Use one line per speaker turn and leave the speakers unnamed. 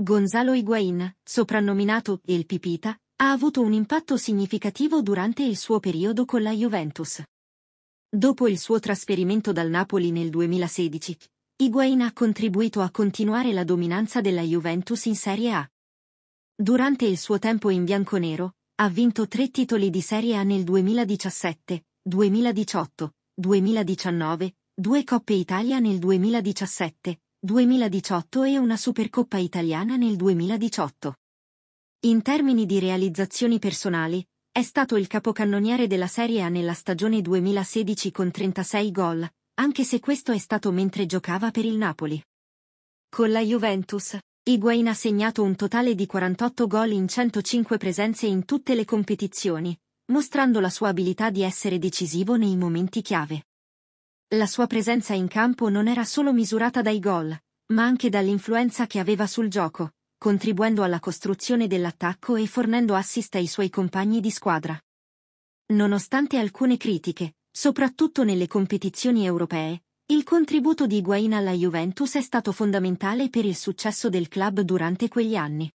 Gonzalo Higuain, soprannominato El Pipita, ha avuto un impatto significativo durante il suo periodo con la Juventus. Dopo il suo trasferimento dal Napoli nel 2016, Higuain ha contribuito a continuare la dominanza della Juventus in Serie A. Durante il suo tempo in bianconero, ha vinto tre titoli di Serie A nel 2017, 2018, 2019, due Coppe Italia nel 2017, 2018 e una Supercoppa italiana nel 2018. In termini di realizzazioni personali, è stato il capocannoniere della Serie A nella stagione 2016 con 36 gol, anche se questo è stato mentre giocava per il Napoli. Con la Juventus, Higuain ha segnato un totale di 48 gol in 105 presenze in tutte le competizioni, mostrando la sua abilità di essere decisivo nei momenti chiave. La sua presenza in campo non era solo misurata dai gol, ma anche dall'influenza che aveva sul gioco, contribuendo alla costruzione dell'attacco e fornendo assist ai suoi compagni di squadra. Nonostante alcune critiche, soprattutto nelle competizioni europee, il contributo di Higuain alla Juventus è stato fondamentale per il successo del club durante quegli anni.